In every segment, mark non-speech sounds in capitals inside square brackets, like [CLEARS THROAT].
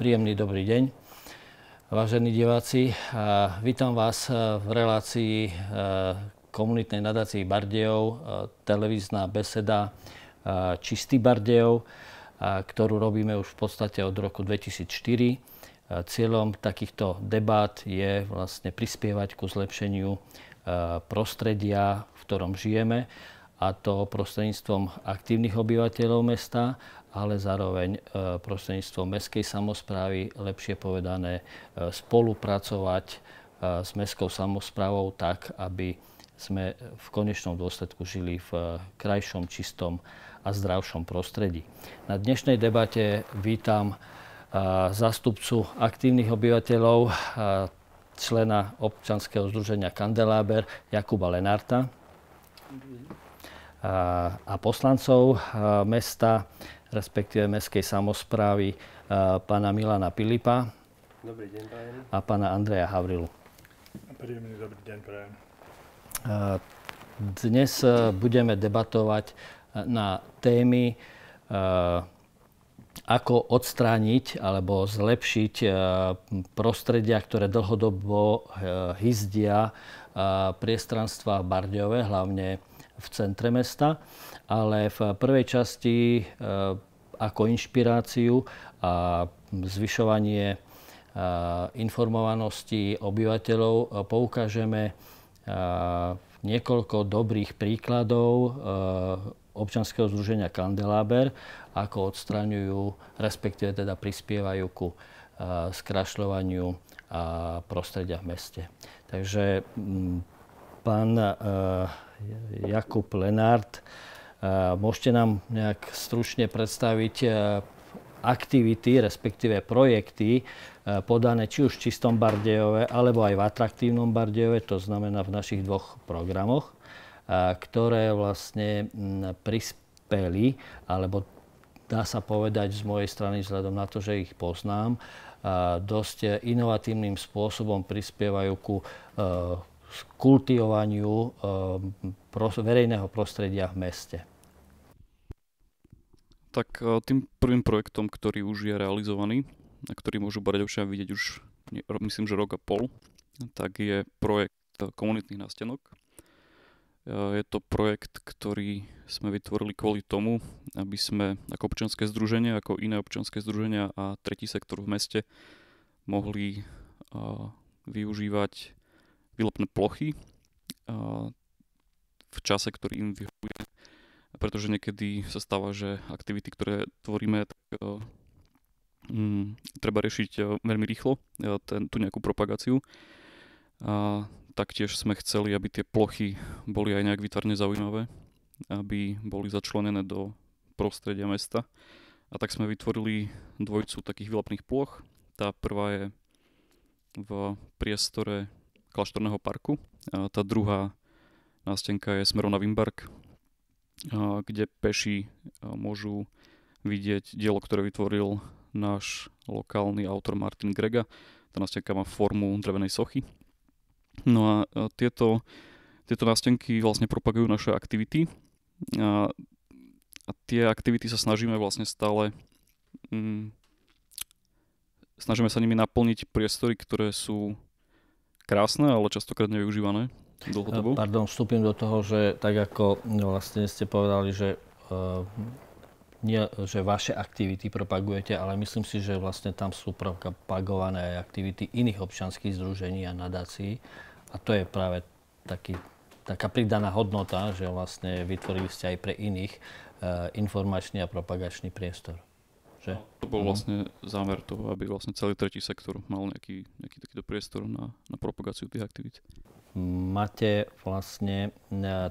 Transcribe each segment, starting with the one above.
príjemný dobrý deň. Vážení diváci, vítam vás e, v relácii e, komunitnej nadácii Bardejov, e, televízna beseda Čistý Bardejov, ktorú robíme už v podstate od roku 2004. E, cieľom takýchto debát je vlastne prispievať ku zlepšeniu e, prostredia, v ktorom žijeme, a to prostredníctvom aktívnych obyvateľov mesta, ale zároveň e, prostredníctvom mestskej samozprávy, lepšie povedané, spolupracovať s mestskou samozprávou tak, aby sme v konečnom dôsledku žili v krajšom, čistom a zdravšom prostredí. Na dnešnej debate vítam zastupcu aktívnych obyvateľov, člena občanského združenia Kandeláber Jakuba Lenarta a poslancov mesta, respektíve mestskej samozprávy pána Milana Pilipa deň, a pána Andreja Havrilu. Príjemný dobrý deň, prajem. Dnes e, budeme debatovať e, na témy e, ako odstrániť alebo zlepšiť eh, prostredia, ktoré dlhodobo eh, hyzdia eh, priestranstva Bardiove, hlavne v centre mesta, ale v prvej časti ako inšpiráciu a zvyšovanie informovanosti obyvateľov poukážeme niekoľko dobrých príkladov občanského združenia Kandeláber, ako odstraňujú, respektíve teda prispievajú ku eh, skrašľovaniu eh, prostredia v meste. Takže mm, pán eh, Jakub Lenard, môžete nám nejak stručne predstaviť aktivity, respektíve projekty podané či už v čistom Bardejove, alebo aj v atraktívnom Bardejove, to znamená v našich dvoch programoch, ktoré vlastne mm, prispeli alebo dá sa povedať z mojej strany, vzhľadom na to, že ich poznám, dosť inovatívnym spôsobom prispievajú ku e, kultivovaniu e, verejného prostredia v meste. Tak e, tým prvým projektom, ktorý už je realizovaný, na ktorý môžu Bardovčania vidieť už myslím, že rok a pol, tak je projekt komunitných nástenok, E, je to projekt, ktorý sme vytvorili kvôli tomu, aby sme ako občianske združenie, ako iné občianske združenia a tretí sektor v meste mohli e, využívať výlopné plochy e, v čase, ktorý im vyhovuje. Pretože niekedy sa stáva, že aktivity, ktoré tvoríme, tak mm, treba riešiť veľmi rýchlo ten, tú nejakú propagáciu. A taktiež sme chceli, aby tie plochy boli aj nejak vytvarne zaujímavé, aby boli začlenené do prostredia mesta. A tak sme vytvorili dvojcu takých vylepných ploch. Tá prvá je v priestore Klaštorného parku. A tá druhá nástenka je smerom na Vimbark, kde peši môžu vidieť dielo, ktoré vytvoril náš lokálny autor Martin Grega. Tá nástenka má formu drevenej sochy No a tieto, tieto nástenky vlastne propagujú naše aktivity a, a tie aktivity sa snažíme vlastne stále mm, snažíme sa nimi naplniť priestory, ktoré sú krásne, ale častokrát nevyužívané dlhodobo. Pardon, vstúpim do toho, že tak ako vlastne ste povedali, že e, nie, že vaše aktivity propagujete, ale myslím si, že vlastne tam sú propagované aj aktivity iných občanských združení a nadácií. A to je práve taký, taká pridaná hodnota, že vlastne vytvorili ste aj pre iných uh, informačný a propagačný priestor. Že? No, to bol mhm. vlastne zámer toho, aby vlastne celý tretí sektor mal nejaký, nejaký takýto priestor na, na propagáciu tých aktivít. Máte vlastne e,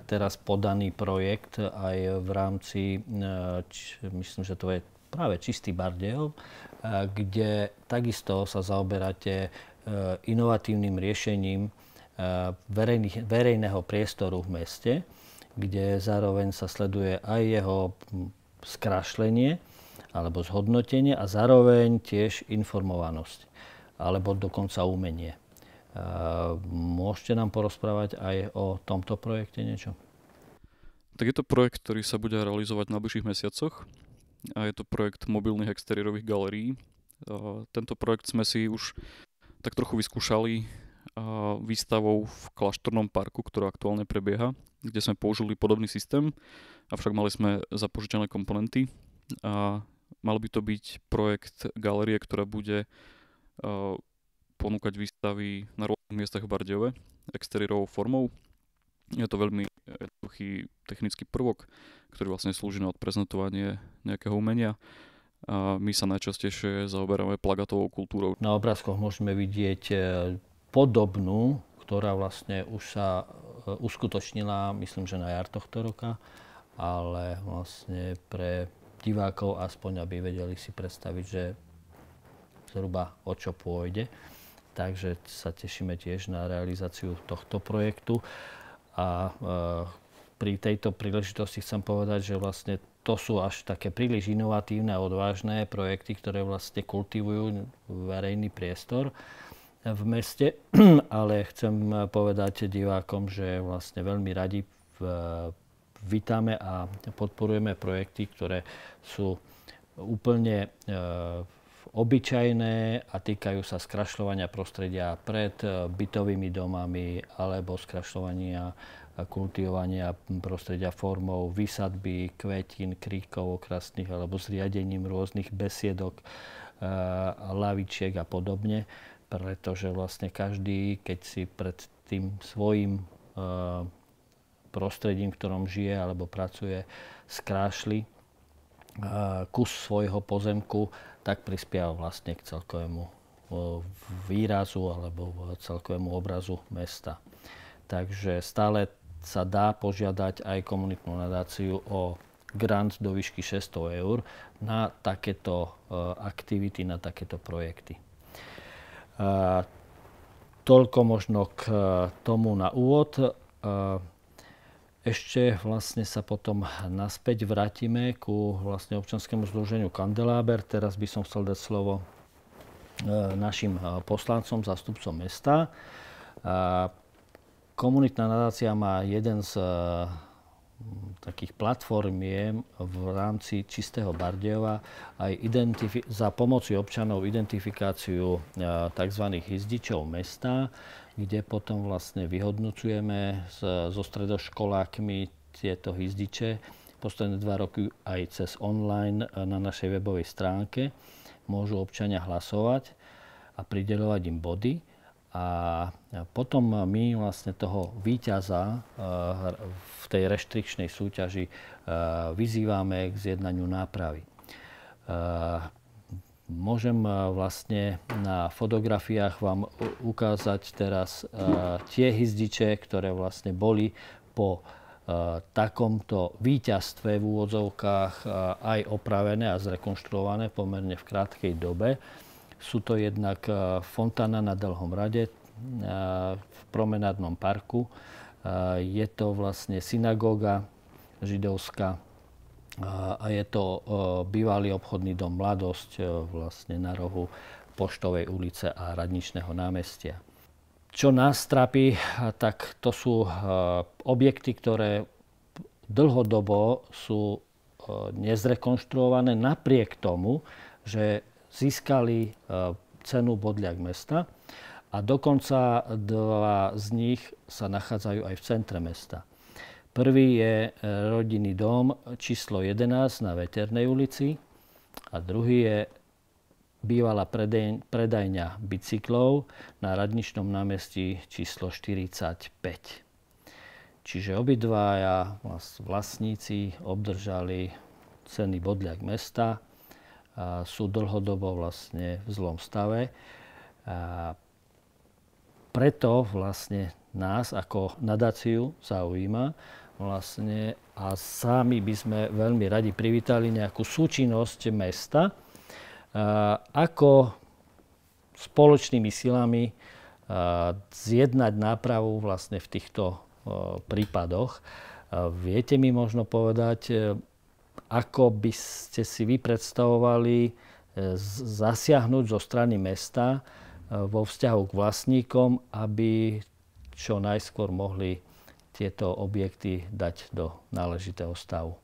teraz podaný projekt aj v rámci, e, myslím, že to je práve Čistý bardel, e, kde takisto sa zaoberáte inovatívnym riešením verejných, verejného priestoru v meste, kde zároveň sa sleduje aj jeho skrašlenie alebo zhodnotenie a zároveň tiež informovanosť alebo dokonca umenie. Eh, môžete nám porozprávať aj o tomto projekte niečo? Tak je to projekt, ktorý sa bude realizovať v najbližších mesiacoch a je to projekt mobilných exteriérových galerií. Eh, tento projekt sme si už tak trochu vyskúšali eh, výstavou v Klaštornom parku, ktorá aktuálne prebieha, kde sme použili podobný systém, avšak mali sme zapožičené komponenty a mal by to byť projekt galerie, ktorá bude ponúkať výstavy na rôznych miestach v Bardejove exteriérovou formou. Je to veľmi jednoduchý technický prvok, ktorý vlastne slúži na odprezentovanie nejakého umenia. A my sa najčastejšie zaoberáme plagatovou kultúrou. Na obrázkoch môžeme vidieť e, podobnú, ktorá vlastne už sa e, uskutočnila, myslím, že na jar tohto roka, ale vlastne pre divákov aspoň, aby vedeli si predstaviť, že zhruba o čo pôjde. Takže sa tešíme tiež na realizáciu tohto projektu. A e, pri tejto príležitosti chcem povedať, že vlastne to sú až také príliš inovatívne a odvážne projekty, ktoré vlastne kultivujú verejný priestor v meste, [CLEARS THROAT] ale chcem povedať divákom, že vlastne veľmi radi e, vítame a podporujeme projekty, ktoré sú úplne e, obyčajné a týkajú sa skrašľovania prostredia pred eh, bytovými domami alebo skrašľovania kultivovania prostredia formou vysadby kvetín, kríkov okrasných alebo zriadením rôznych besiedok, eh, lavičiek a podobne, pretože vlastne každý, keď si pred tým svojim eh, prostredím, v ktorom žije alebo pracuje, skrášli kus svojho pozemku, tak prispieva vlastne k celkovému výrazu alebo celkovému obrazu mesta. Takže stále sa dá požiadať aj komunitnú nadáciu o grant do výšky 600 eur na takéto e, aktivity, na takéto projekty. E, toľko možno k e, tomu na úvod ešte vlastne sa potom naspäť vrátime ku vlastne občanskému združeniu Kandeláber. Teraz by som chcel dať slovo e, našim e, poslancom, zástupcom mesta. E, komunitná nadácia má jeden z takých platformiem v rámci čistého Bardejova aj za pomoci občanov identifikáciu tzv. hizdičov mesta kde potom vlastne vyhodnocujeme so stredoškolákmi tieto hizdiče. Posledné dva roky aj cez online e, na našej webovej stránke môžu občania hlasovať a pridelovať im body. A potom my vlastne toho víťaza e, v tej reštrikčnej súťaži e, vyzývame k zjednaniu nápravy. Môžem eh, vlastne na fotografiách vám ukázať teraz eh, tie hyzdiče, ktoré vlastne boli po eh, takomto víťazstve v úvodzovkách aj opravené a zrekonštruované pomerne v krátkej dobe. Sú to jednak fontána na Dlhom rade v promenádnom parku. Je to vlastne synagóga židovská, a je to e, bývalý obchodný dom Mladosť e, vlastne na rohu Poštovej ulice a Radničného námestia. Čo nás trápi, tak to sú e, objekty, ktoré dlhodobo sú nezrekonštruované napriek tomu, že získali cenu bodľak mesta a dokonca dva z nich sa nachádzajú aj v centre mesta. Prvý je e, rodinný dom číslo 11 na Veternej ulici a druhý je bývalá predajňa bicyklov na Radničnom námestí číslo 45. Čiže obidvaja vlastníci obdržali cený bodľak mesta. A sú dlhodobo vlastne v zlom stave. A preto vlastne nás ako nadáciu zaujíma vlastne a sami by sme veľmi radi privítali nejakú súčinnosť mesta, ako spoločnými silami zjednať nápravu vlastne v týchto prípadoch. Viete mi možno povedať, e, ako by ste si vy predstavovali e, zasiahnuť zo strany mesta e, vo vzťahu k vlastníkom, aby čo najskôr mohli tieto objekty dať do náležitého stavu.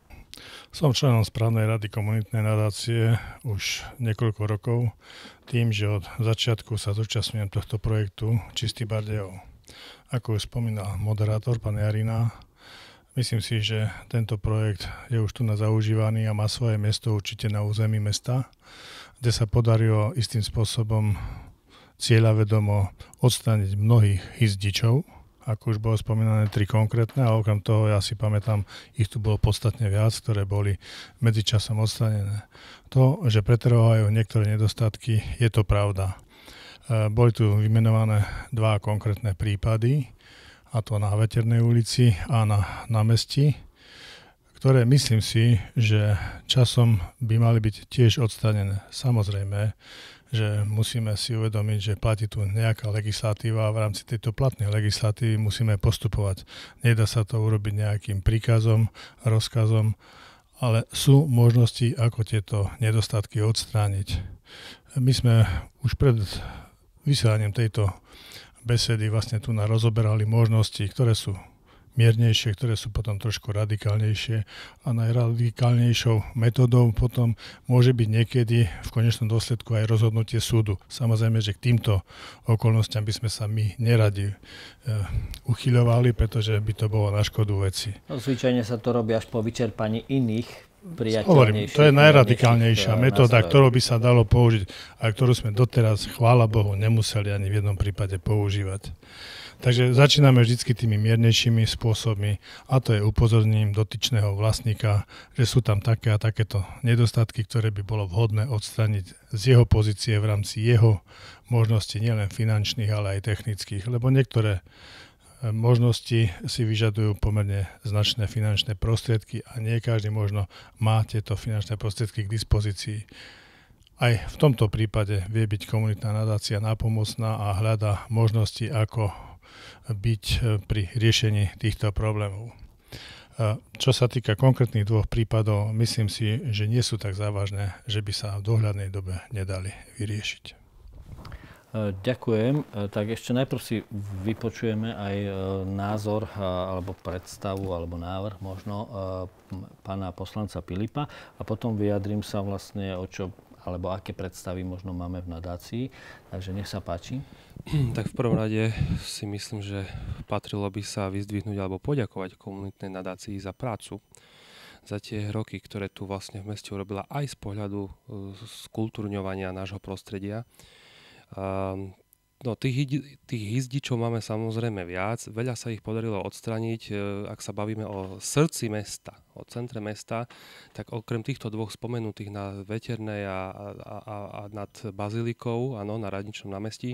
Som členom správnej rady komunitnej nadácie už niekoľko rokov tým, že od začiatku sa zúčastňujem tohto projektu Čistý Bardejov. Ako už spomínal moderátor, pán Jarina, myslím si, že tento projekt je už tu na zaužívaný a má svoje miesto určite na území mesta, kde sa podarilo istým spôsobom cieľavedomo odstaniť mnohých hizdičov, ako už bolo spomínané, tri konkrétne, a okrem toho ja si pamätám, ich tu bolo podstatne viac, ktoré boli medzičasom odstanené. To, že pretrvajú niektoré nedostatky, je to pravda. E, boli tu vymenované dva konkrétne prípady, a to na Veternej ulici a na námestí, ktoré myslím si, že časom by mali byť tiež odstanené. Samozrejme, že musíme si uvedomiť, že platí tu nejaká legislatíva a v rámci tejto platnej legislatívy musíme postupovať. Nedá sa to urobiť nejakým príkazom, rozkazom, ale sú možnosti, ako tieto nedostatky odstrániť. My sme už pred vysielaním tejto besedy vlastne tu na rozoberali možnosti, ktoré sú miernejšie, ktoré sú potom trošku radikálnejšie a najradikálnejšou metodou potom môže byť niekedy v konečnom dôsledku aj rozhodnutie súdu. Samozrejme, že k týmto okolnostiam by sme sa my neradi e, uchyľovali, pretože by to bolo na škodu veci. No, zvyčajne sa to robí až po vyčerpaní iných Hovorím, to je najradikálnejšia metóda, ktorú by sa dalo použiť a ktorú sme doteraz, chvála Bohu, nemuseli ani v jednom prípade používať. Takže začíname vždy tými miernejšími spôsobmi a to je upozornením dotyčného vlastníka, že sú tam také a takéto nedostatky, ktoré by bolo vhodné odstraniť z jeho pozície v rámci jeho možností nielen finančných, ale aj technických, lebo niektoré e, možnosti si vyžadujú pomerne značné finančné prostriedky a nie každý možno má tieto finančné prostriedky k dispozícii. Aj v tomto prípade vie byť komunitná nadácia nápomocná a hľada možnosti, ako byť eh, pri riešení týchto problémov. Eh, čo sa týka konkrétnych dvoch prípadov, myslím si, že nie sú tak závažné, že by sa v dohľadnej dobe nedali vyriešiť. Eh, ďakujem. Tak ešte najprv si vypočujeme aj názor alebo predstavu alebo návrh možno pána poslanca Pilipa a potom vyjadrím sa vlastne, o čo alebo aké predstavy možno máme v nadácii. Takže nech sa páči. [CLEARS THROAT] Tak v prvom rade si myslím, že patrilo by sa vyzdvihnúť alebo poďakovať komunitnej nadácii za prácu za tie roky, ktoré tu vlastne v meste urobila aj z pohľadu skultúrňovania e, nášho prostredia. No tých, tých hizdičov máme samozrejme viac, veľa sa ich podarilo odstraniť, e, ak sa bavíme o srdci mesta, o centre mesta, tak okrem týchto dvoch spomenutých na Veternej a, a, a, a nad Bazilikou, áno, na Radničnom námestí,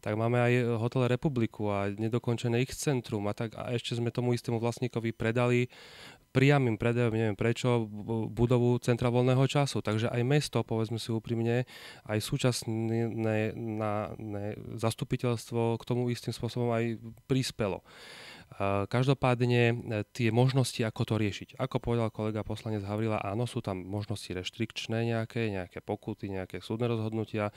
tak máme aj Hotel Republiku a nedokončené ich centrum a, tak, a ešte sme tomu istému vlastníkovi predali priamým predajom, neviem prečo, budovu centra voľného času. Takže aj mesto, povedzme si úprimne, aj súčasné na, zastupiteľstvo k tomu istým spôsobom aj prispelo. Každopádne e, tie možnosti, ako to riešiť. Ako povedal kolega poslanec Havrila, áno, sú tam možnosti reštrikčné nejaké, nejaké pokuty, nejaké súdne rozhodnutia.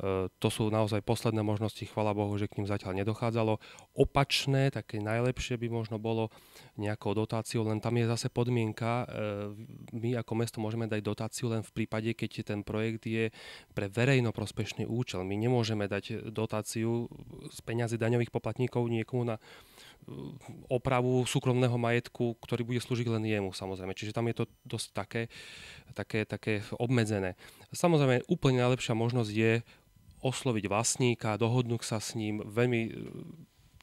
E, to sú naozaj posledné možnosti, chvala Bohu, že k ním zatiaľ nedochádzalo. Opačné, také najlepšie by možno bolo nejakou dotáciou, len tam je zase podmienka. E, my ako mesto môžeme dať dotáciu len v prípade, keď ten projekt je pre verejnoprospešný účel. My nemôžeme dať dotáciu z peňazí daňových poplatníkov niekomu na opravu súkromného majetku, ktorý bude slúžiť len jemu samozrejme. Čiže tam je to dosť také, také, také obmedzené. Samozrejme, úplne najlepšia možnosť je osloviť vlastníka, dohodnúť sa s ním, veľmi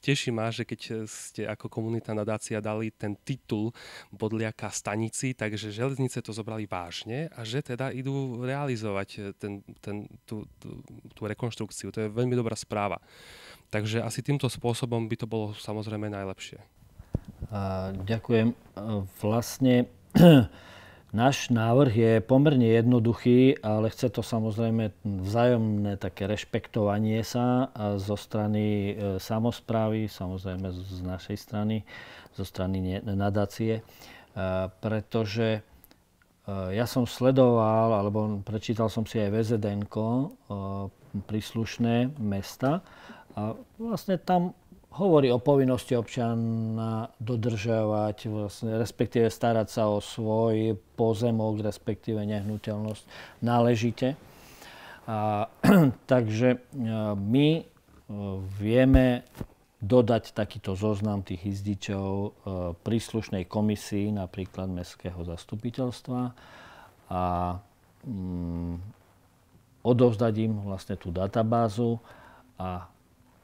teší ma, že keď eh, ste ako komunita nadácia dali ten titul Bodliaka stanici, takže železnice to zobrali vážne a že teda idú realizovať eh, ten, ten, tú, tú, tú rekonštrukciu. To je veľmi dobrá správa. Takže asi týmto spôsobom by to bolo samozrejme najlepšie. A, ďakujem. Eh, vlastne Náš návrh je pomerne jednoduchý, ale chce to samozrejme vzájomné také rešpektovanie sa zo strany e, samozprávy, samozrejme z našej strany, zo strany nadácie, e, pretože e, ja som sledoval, alebo prečítal som si aj VZN príslušné mesta a vlastne tam hovorí o povinnosti občana dodržiavať, vlastne, respektíve starať sa o svoj pozemok, respektíve nehnuteľnosť náležite. A, [CLEARS THROAT] takže e, my e, vieme dodať takýto zoznam tých izdičov e, príslušnej komisii, napríklad Mestského zastupiteľstva a mm, odovzdať im vlastne tú databázu a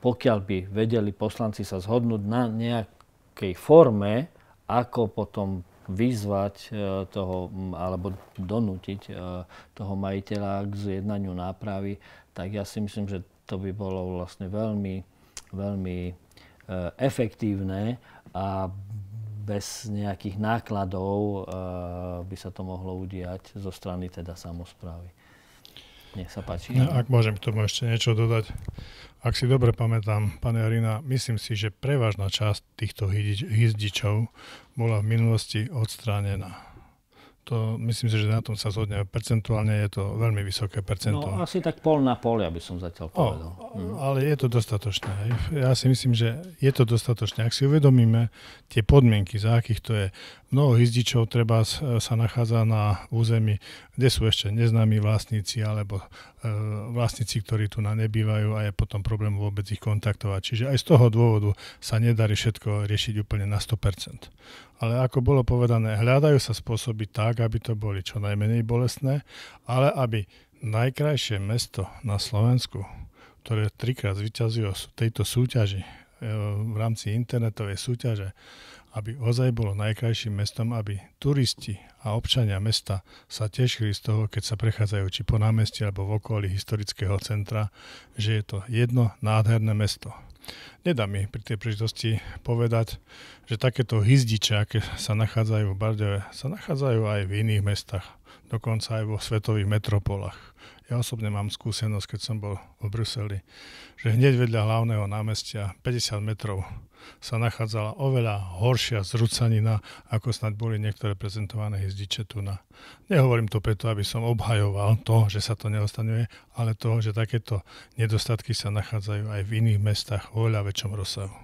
pokiaľ by vedeli poslanci sa zhodnúť na nejakej forme, ako potom vyzvať e, toho, alebo donútiť e, toho majiteľa k zjednaniu nápravy, tak ja si myslím, že to by bolo vlastne veľmi, veľmi e, efektívne a bez nejakých nákladov by sa to mohlo udiať zo strany teda samozprávy. Nech sa páči. Ja, no, ak môžem k tomu ešte niečo dodať. Ak si dobre pamätám, pane Arina, myslím si, že prevažná časť týchto hizdičov bola v minulosti odstránená. To myslím si, že na tom sa zhodne. Percentuálne je to veľmi vysoké percento. No asi tak pol na pol, aby som zatiaľ povedal. O, mhm. Ale je to dostatočné. Ja si myslím, že je to dostatočné. Ak si uvedomíme tie podmienky, za akých to je mnoho hizdičov treba e, sa nachádza na území, kde sú ešte neznámi vlastníci alebo e, vlastníci, ktorí tu na nebývajú a je potom problém vôbec ich kontaktovať. Čiže aj z toho dôvodu sa nedarí všetko riešiť úplne na 100%. Ale ako bolo povedané, hľadajú sa spôsoby tak, aby to boli čo najmenej bolestné, ale aby najkrajšie mesto na Slovensku, ktoré trikrát vyťazilo v tejto súťaži e, v rámci internetovej súťaže, aby ozaj bolo najkrajším mestom, aby turisti a občania mesta sa tešili z toho, keď sa prechádzajú či po námestí alebo v okolí historického centra, že je to jedno nádherné mesto. Nedá mi pri tej príležitosti povedať, že takéto hyzdiče, aké sa nachádzajú v Bardeve, sa nachádzajú aj v iných mestách, dokonca aj vo svetových metropolách. Ja osobne mám skúsenosť, keď som bol v Bruseli, že hneď vedľa hlavného námestia 50 metrov sa nachádzala oveľa horšia zrucanina, ako snad boli niektoré prezentované hezdiče tu na. Nehovorím to preto, aby som obhajoval to, že sa to neostaňuje, ale to, že takéto nedostatky sa nachádzajú aj v iných mestách v oveľa väčšom rozsahu.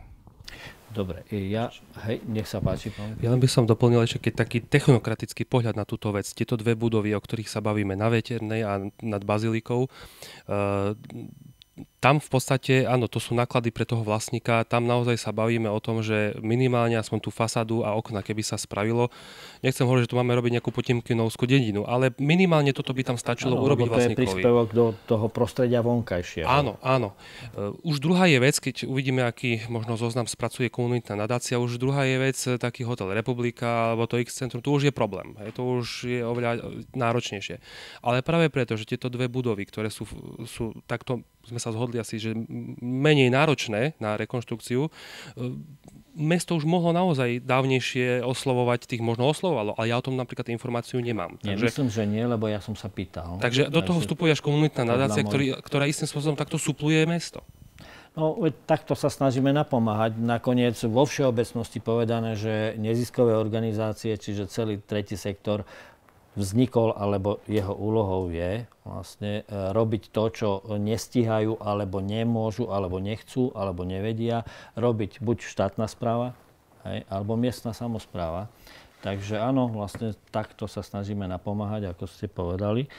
Dobre, e, ja, hej, nech sa páči. Pán. Ja len by som doplnil ešte keď taký technokratický pohľad na túto vec. Tieto dve budovy, o ktorých sa bavíme, na Veternej a nad Bazilikou, uh, tam v podstate, áno, to sú náklady pre toho vlastníka, tam naozaj sa bavíme o tom, že minimálne aspoň tú fasádu a okna, keby sa spravilo. Nechcem hovoriť, že tu máme robiť nejakú potemkinovskú dedinu, ale minimálne toto by tam stačilo áno, urobiť to vlastníkovi. to je príspevok do toho prostredia vonkajšie. Áno, áno. Už druhá je vec, keď uvidíme, aký možno zoznam spracuje komunitná nadácia, už druhá je vec, taký hotel Republika alebo to X Centrum, to už je problém. Je, to už je oveľa náročnejšie. Ale práve preto, že tieto dve budovy, ktoré sú, sú takto, sme sa zhodli, rozhodli asi, že menej náročné na rekonštrukciu, e, mesto už mohlo naozaj dávnejšie oslovovať tých, možno oslovovalo, ale ja o tom napríklad informáciu nemám. Nie, takže, myslím, že nie, lebo ja som sa pýtal. Takže, takže do toho vstupuje až komunitná nadácia, ktorý, ktorá istým spôsobom takto supluje mesto. No, takto sa snažíme napomáhať. Nakoniec vo všeobecnosti povedané, že neziskové organizácie, čiže celý tretí sektor, vznikol, alebo jeho úlohou je vlastne e, robiť to, čo nestíhajú, alebo nemôžu, alebo nechcú, alebo nevedia, robiť buď štátna správa, hej, alebo miestna samozpráva. Takže áno, vlastne takto sa snažíme napomáhať, ako ste povedali, e,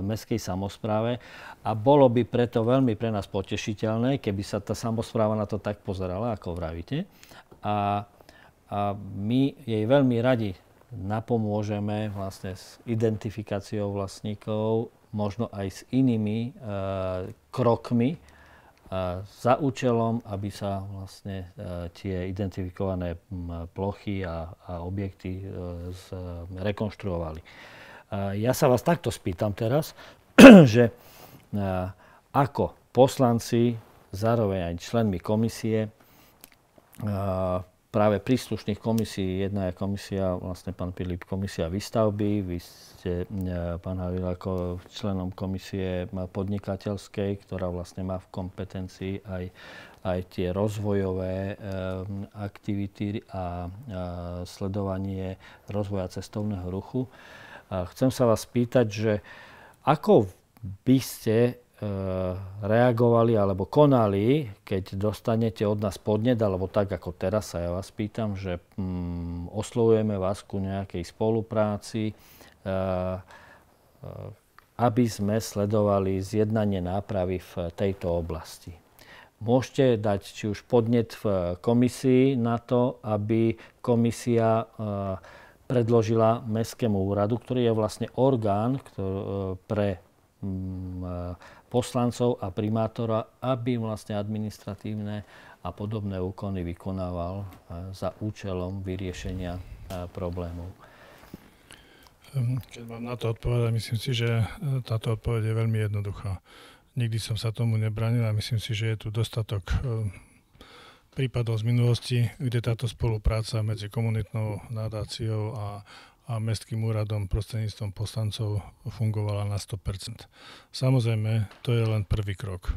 mestskej samozpráve a bolo by preto veľmi pre nás potešiteľné, keby sa tá samozpráva na to tak pozerala, ako vravíte. A, a my jej veľmi radi napomôžeme vlastne s identifikáciou vlastníkov, možno aj s inými e, krokmi e, za účelom, aby sa vlastne e, tie identifikované plochy a, a objekty rekonštruovali. Ja sa vás takto spýtam teraz, [CLEARS THROAT] že ako poslanci, zároveň aj členmi komisie, práve príslušných komisí. Jedna je komisia, vlastne pán Pilip, komisia výstavby, vy ste, e, pán Havil, ako členom komisie podnikateľskej, ktorá vlastne má v kompetencii aj, aj tie rozvojové e, aktivity a e, sledovanie rozvoja cestovného ruchu. A chcem sa vás spýtať, že ako by ste Eh, reagovali alebo konali, keď dostanete od nás podnet, alebo tak ako teraz sa ja vás pýtam, že mm, oslovujeme vás ku nejakej spolupráci, eh, eh, aby sme sledovali zjednanie nápravy v tejto oblasti. Môžete dať či už podnet v komisii na to, aby komisia predložila mestskému úradu, ktorý je vlastne orgán pre mm, poslancov a primátora, aby vlastne administratívne a podobné úkony vykonával eh, za účelom vyriešenia eh, problémov. Ehm, keď vám na to odpovedať, myslím si, že eh, táto odpoveď je veľmi jednoduchá. Nikdy som sa tomu nebranil a myslím si, že je tu dostatok prípadov z minulosti, kde táto spolupráca medzi komunitnou nadáciou a a mestským úradom prostredníctvom poslancov fungovala na 100%. Samozrejme, to je len prvý krok.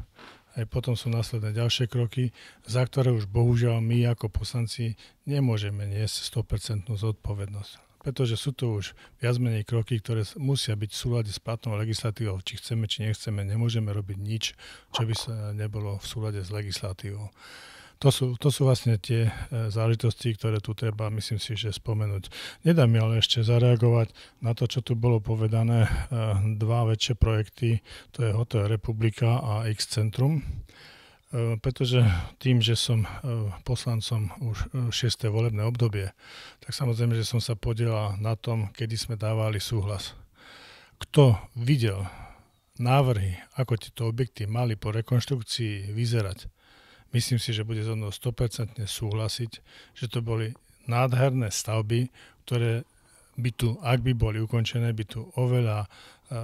Aj potom sú následné ďalšie kroky, za ktoré už bohužiaľ my ako poslanci nemôžeme niesť 100% zodpovednosť pretože sú to už viac menej kroky, ktoré musia byť v súlade s platnou legislatívou. Či chceme, či nechceme, nemôžeme robiť nič, čo by sa nebolo v súlade s legislatívou. To sú, to sú vlastne tie e, záležitosti, ktoré tu treba, myslím si, že spomenúť. Nedá mi ale ešte zareagovať na to, čo tu bolo povedané. E, dva väčšie projekty, to je Hotel Republika a X Centrum e, pretože tým, že som poslancom už 6. volebné obdobie, tak samozrejme, že som sa podielal na tom, kedy sme dávali súhlas. Kto videl návrhy, ako tieto objekty mali po rekonštrukcii vyzerať, myslím si, že bude so mnou 100% súhlasiť, že to boli nádherné stavby, ktoré by tu, ak by boli ukončené, by tu oveľa e, e,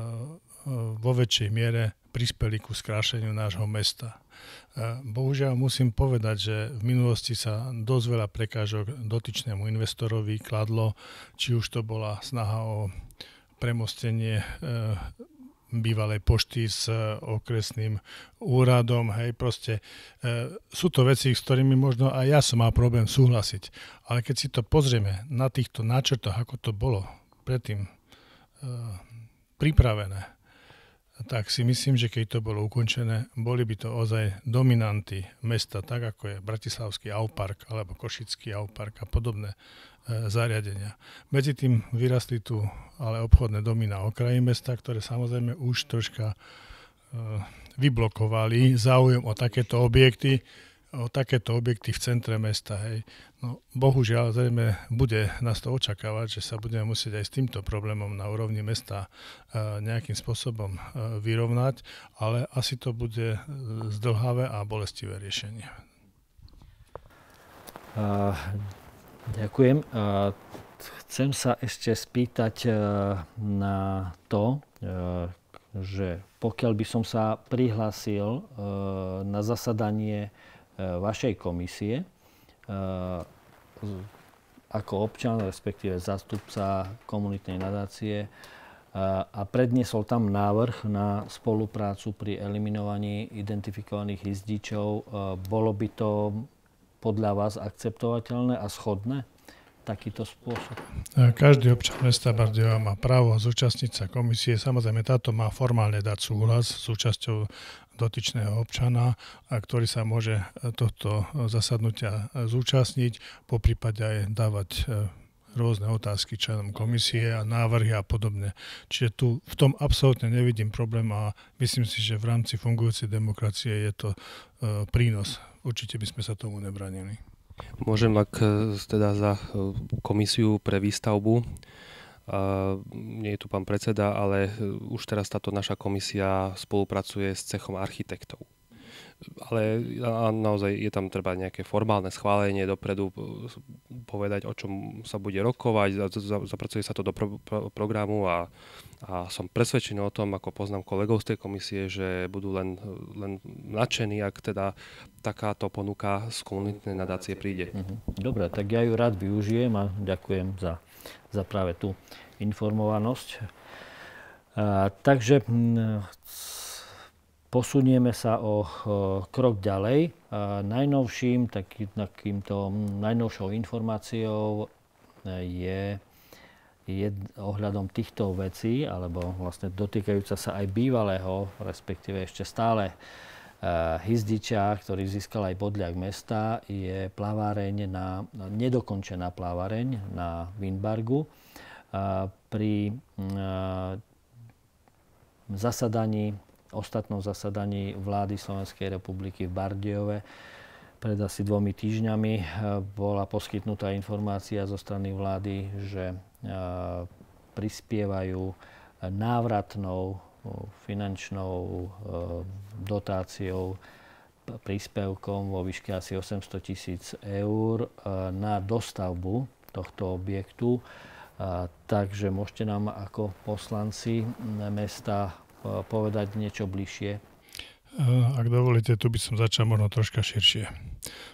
vo väčšej miere prispeli ku skrášeniu nášho mesta. E, bohužiaľ musím povedať, že v minulosti sa dosť veľa prekážok dotyčnému investorovi kladlo, či už to bola snaha o premostenie bývalej pošty s e, okresným úradom, hej, proste e, sú to veci, s ktorými možno aj ja som mal problém súhlasiť. Ale keď si to pozrieme na týchto náčrtoch, ako to bolo predtým e, pripravené, tak si myslím, že keď to bolo ukončené, boli by to ozaj dominanty mesta, tak ako je Bratislavský Aupark alebo Košický Aupark a podobné E, zariadenia. Medzi tým vyrastli tu ale obchodné domy na okraji mesta, ktoré samozrejme už troška e, vyblokovali záujem o takéto objekty, o takéto objekty v centre mesta. Hej. No, bohužiaľ, zrejme bude nás to očakávať, že sa budeme musieť aj s týmto problémom na úrovni mesta e, nejakým spôsobom vyrovnať, ale asi to bude zdlhavé a bolestivé riešenie. Uh Ďakujem. Chcem sa ešte spýtať e, na to, e, že pokiaľ by som sa prihlásil e, na zasadanie vašej komisie ako občan, respektíve zástupca komunitnej nadácie a predniesol tam návrh na spoluprácu pri eliminovaní identifikovaných jezdičov, bolo by to podľa vás akceptovateľné a schodné? takýto spôsob? E, každý občan mesta Bardejova má právo zúčastniť sa komisie. Samozrejme, táto má formálne dať súhlas s súčasťou dotyčného občana, a ktorý sa môže e, tohto e, zasadnutia zúčastniť, po prípade aj dávať rôzne otázky členom komisie a návrhy a podobne. Čiže tu v tom absolútne nevidím problém a myslím si, že v rámci fungujúcej demokracie je to e, prínos. Určite by sme sa tomu nebranili. Môžem ak e, teda za e, komisiu pre výstavbu nie je tu pán predseda, ale už teraz táto naša komisia spolupracuje s cechom architektov ale naozaj je tam treba nejaké formálne schválenie dopredu, povedať, o čom sa bude rokovať, zapracuje sa to do pro, pro, programu a, a som presvedčený o tom, ako poznám kolegov z tej komisie, že budú len, len nadšení, ak teda takáto ponuka z komunitnej nadácie príde. Mhm. Dobre, tak ja ju rád využijem a ďakujem za, za práve tú informovanosť. A, takže posunieme sa o krok ďalej. Najnovším, taký, takýmto najnovšou informáciou e, je, je ohľadom týchto vecí, alebo vlastne dotýkajúca sa aj bývalého, respektíve ešte stále e, Hizdiča, ktorý získal aj bodľak mesta, je plaváreň na, nedokončená plaváreň na Winbargu. E, pri zasadaní ostatnom zasadaní vlády Slovenskej republiky v Bardiove pred asi dvomi týždňami eh, bola poskytnutá informácia zo strany vlády, že eh, prispievajú eh, návratnou finančnou dotáciou príspevkom vo výške asi 800 tisíc eur na dostavbu tohto objektu. Takže môžete nám ako poslanci mesta povedať niečo bližšie. Eh, ak dovolíte, tu by som začal možno troška širšie.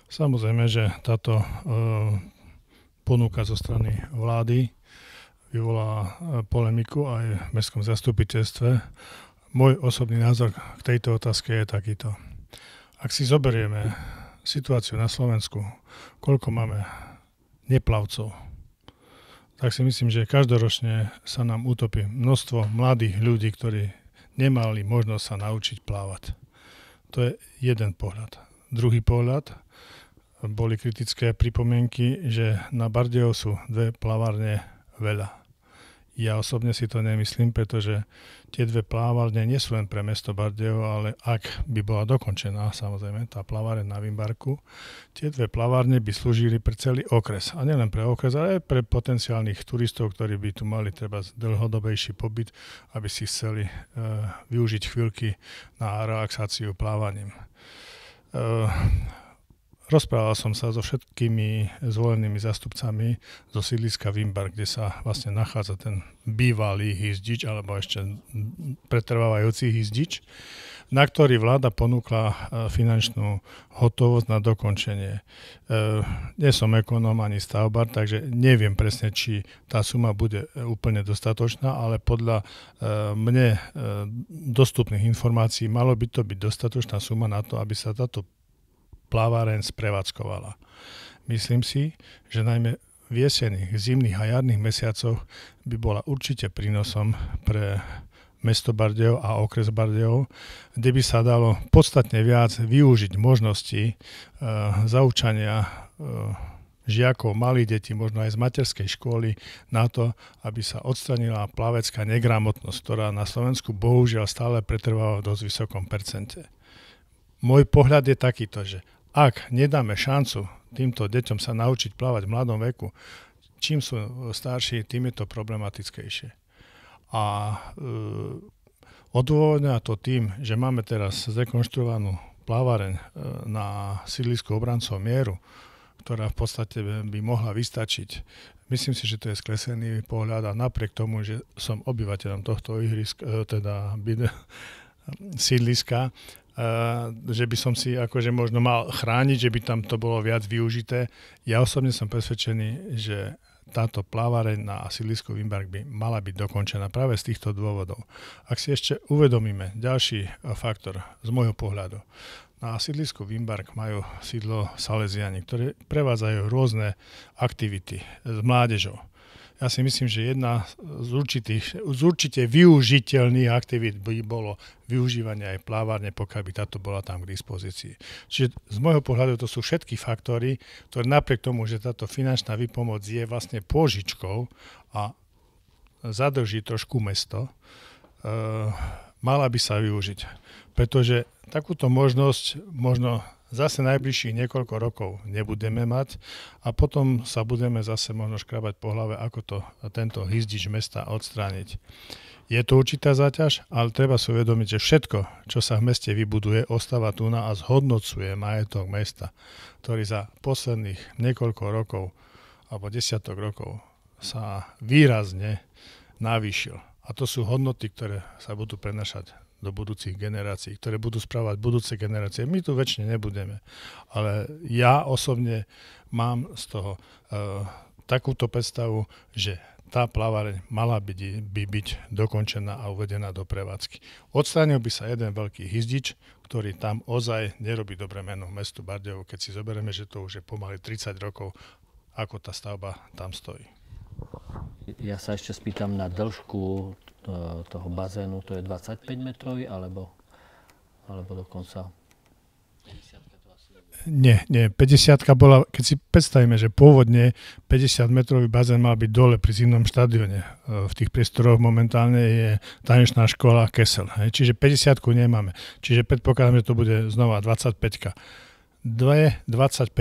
Samozrejme, že táto eh, ponuka zo strany vlády vyvolá eh, polemiku aj v mestskom zastupiteľstve. Môj osobný názor k tejto otázke je takýto. Ak si zoberieme situáciu na Slovensku, koľko máme neplavcov, tak si myslím, že každoročne sa nám utopí množstvo mladých ľudí, ktorí nemali možnosť sa naučiť plávať. To je jeden pohľad. Druhý pohľad, boli kritické pripomienky, že na Bardejov sú dve plavárne veľa ja osobne si to nemyslím, pretože tie dve plávárne nie sú len pre mesto Bardejo, ale ak by bola dokončená, samozrejme, tá plávare na Vimbarku, tie dve plavárne by slúžili pre celý okres. A nielen pre okres, ale aj pre potenciálnych turistov, ktorí by tu mali treba dlhodobejší pobyt, aby si chceli e, využiť chvíľky na relaxáciu plávaním. E, Rozprával som sa so všetkými zvolenými zastupcami zo sídliska Vimbar, kde sa vlastne nachádza ten bývalý hizdič, alebo ešte pretrvávajúci hizdič, na ktorý vláda ponúkla e, finančnú hotovosť na dokončenie. E, nie som ekonóm ani stavbar, takže neviem presne, či tá suma bude e, úplne dostatočná, ale podľa mne dostupných informácií malo by to byť dostatočná suma na to, aby sa táto pláváren sprevádzkovala. Myslím si, že najmä v jesených, zimných a jarných mesiacoch by bola určite prínosom pre mesto Bardejov a okres Bardejov, kde by sa dalo podstatne viac využiť možnosti e, zaučania e, žiakov, malých detí, možno aj z materskej školy, na to, aby sa odstranila plavecká negramotnosť, ktorá na Slovensku bohužiaľ stále pretrváva v dosť vysokom percente. Môj pohľad je takýto, že ak nedáme šancu týmto deťom sa naučiť plávať v mladom veku, čím sú starší, tým je to problematickejšie. A e, odôvodňa to tým, že máme teraz zrekonštruovanú plávareň e, na sídlisku obrancov mieru, ktorá v podstate by mohla vystačiť. Myslím si, že to je sklesený pohľad a napriek tomu, že som obyvateľom tohto ihriska e, teda sídliska, že by som si akože možno mal chrániť, že by tam to bolo viac využité. Ja osobne som presvedčený, že táto plávareň na Asilisku vimbark by mala byť dokončená práve z týchto dôvodov. Ak si ešte uvedomíme ďalší faktor z môjho pohľadu, na sídlisku Vimbark majú sídlo Salesiani, ktorí prevádzajú rôzne aktivity s mládežou ja si myslím, že jedna z, určitých, z určite využiteľných aktivít by bolo využívanie aj plávarne, pokiaľ by táto bola tam k dispozícii. Čiže z môjho pohľadu to sú všetky faktory, ktoré napriek tomu, že táto finančná výpomoc je vlastne pôžičkou a zadrží trošku mesto, e, mala by sa využiť. Pretože takúto možnosť možno zase najbližších niekoľko rokov nebudeme mať a potom sa budeme zase možno škrabať po hlave, ako to, tento hizdič mesta odstrániť. Je to určitá záťaž, ale treba si uvedomiť, že všetko, čo sa v meste vybuduje, ostáva tu na a zhodnocuje majetok mesta, ktorý za posledných niekoľko rokov alebo desiatok rokov sa výrazne navýšil. A to sú hodnoty, ktoré sa budú prenašať do budúcich generácií, ktoré budú správať budúce generácie. My tu väčšine nebudeme. Ale ja osobne mám z toho uh, takúto predstavu, že tá plavareň mala byť, by byť dokončená a uvedená do prevádzky. Odstránil by sa jeden veľký hizdič, ktorý tam ozaj nerobí dobre meno mestu Bardejovo, keď si zoberieme, že to už je pomaly 30 rokov, ako tá stavba tam stojí. Ja sa ešte spýtam na dĺžku E, toho bazénu, to je 25 metrový, alebo, alebo dokonca... 50 nie, nie, 50 bola, keď si predstavíme, že pôvodne 50 metrový bazén mal byť dole pri zimnom štadióne. E, v tých priestoroch momentálne je tanečná škola Kessel. Hej. Čiže 50 nemáme. Čiže predpokladám, že to bude znova 25 dve 25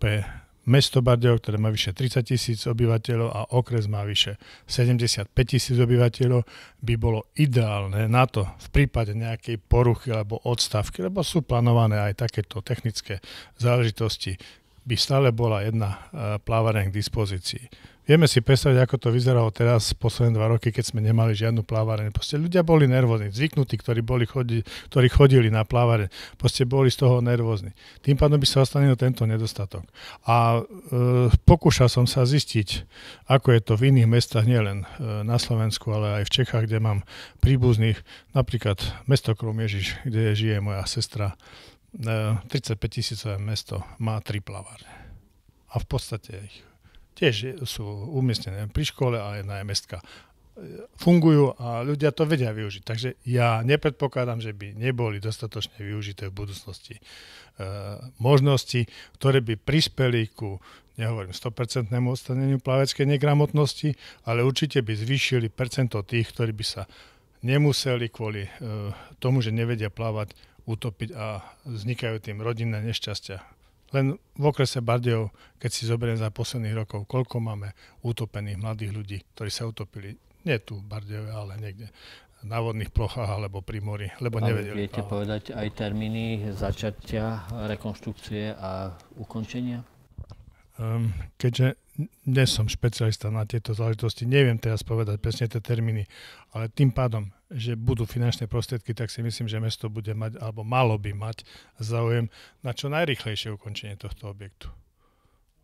pre Mesto Bardejov, ktoré má vyše 30 tisíc obyvateľov a okres má vyše 75 tisíc obyvateľov, by bolo ideálne na to v prípade nejakej poruchy alebo odstavky, lebo sú plánované aj takéto technické záležitosti, by stále bola jedna eh, plávareň k dispozícii Vieme si predstaviť, ako to vyzeralo teraz posledné dva roky, keď sme nemali žiadnu plávareň. Proste ľudia boli nervózni, zvyknutí, ktorí, boli chodi, ktorí chodili na plávareň. Proste boli z toho nervózni. Tým pádom by sa ostanil tento nedostatok. A e, pokúšal som sa zistiť, ako je to v iných mestách, nielen e, na Slovensku, ale aj v Čechách, kde mám príbuzných. Napríklad mesto Kromiežiš, kde žije moja sestra. E, 35 tisícové mesto má tri plavárne. A v podstate ich tiež sú umiestnené pri škole a aj na MSK fungujú a ľudia to vedia využiť. Takže ja nepredpokladám, že by neboli dostatočne využité v budúcnosti e, možnosti, ktoré by prispeli ku, nehovorím 100% odstraneniu plaveckej negramotnosti, ale určite by zvýšili percento tých, ktorí by sa nemuseli kvôli e, tomu, že nevedia plávať, utopiť a vznikajú tým rodinné nešťastia len v okrese Bardejov, keď si zoberiem za posledných rokov, koľko máme utopených mladých ľudí, ktorí sa utopili, nie tu v Bardejove, ale niekde na vodných plochách alebo pri mori, lebo ale nevedeli. Viete práve. povedať aj termíny začatia rekonštrukcie a ukončenia? um, keďže nie som špecialista na tieto záležitosti, neviem teraz povedať presne tie termíny, ale tým pádom, že budú finančné prostriedky, tak si myslím, že mesto bude mať, alebo malo by mať záujem na čo najrychlejšie ukončenie tohto objektu